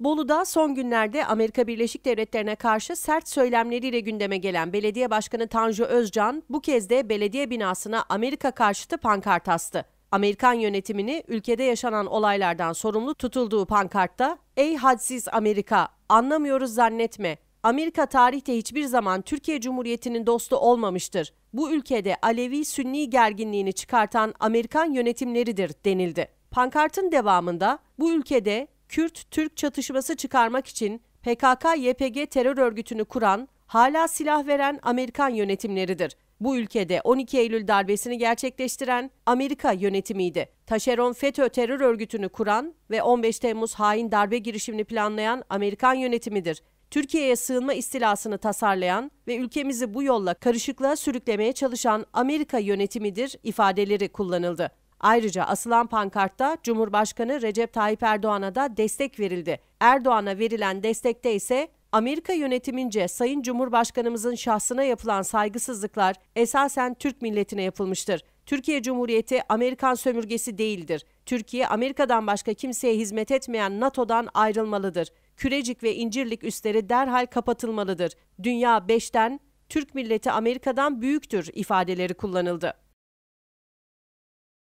Bolu'da son günlerde Amerika Birleşik Devletleri'ne karşı sert söylemleriyle gündeme gelen belediye başkanı Tanju Özcan bu kez de belediye binasına Amerika karşıtı pankart astı. Amerikan yönetimini ülkede yaşanan olaylardan sorumlu tutulduğu pankartta "Ey hadsiz Amerika, anlamıyoruz zannetme. Amerika tarihte hiçbir zaman Türkiye Cumhuriyeti'nin dostu olmamıştır. Bu ülkede Alevi-Sünni gerginliğini çıkartan Amerikan yönetimleridir." denildi. Pankartın devamında bu ülkede Kürt-Türk çatışması çıkarmak için PKK-YPG terör örgütünü kuran, hala silah veren Amerikan yönetimleridir. Bu ülkede 12 Eylül darbesini gerçekleştiren Amerika yönetimiydi. Taşeron FETÖ terör örgütünü kuran ve 15 Temmuz hain darbe girişimini planlayan Amerikan yönetimidir. Türkiye'ye sığınma istilasını tasarlayan ve ülkemizi bu yolla karışıklığa sürüklemeye çalışan Amerika yönetimidir ifadeleri kullanıldı. Ayrıca asılan pankartta Cumhurbaşkanı Recep Tayyip Erdoğan'a da destek verildi. Erdoğan'a verilen destekte ise Amerika yönetimince Sayın Cumhurbaşkanımızın şahsına yapılan saygısızlıklar esasen Türk milletine yapılmıştır. Türkiye Cumhuriyeti Amerikan sömürgesi değildir. Türkiye Amerika'dan başka kimseye hizmet etmeyen NATO'dan ayrılmalıdır. Kürecik ve incirlik üstleri derhal kapatılmalıdır. Dünya 5'ten Türk milleti Amerika'dan büyüktür ifadeleri kullanıldı.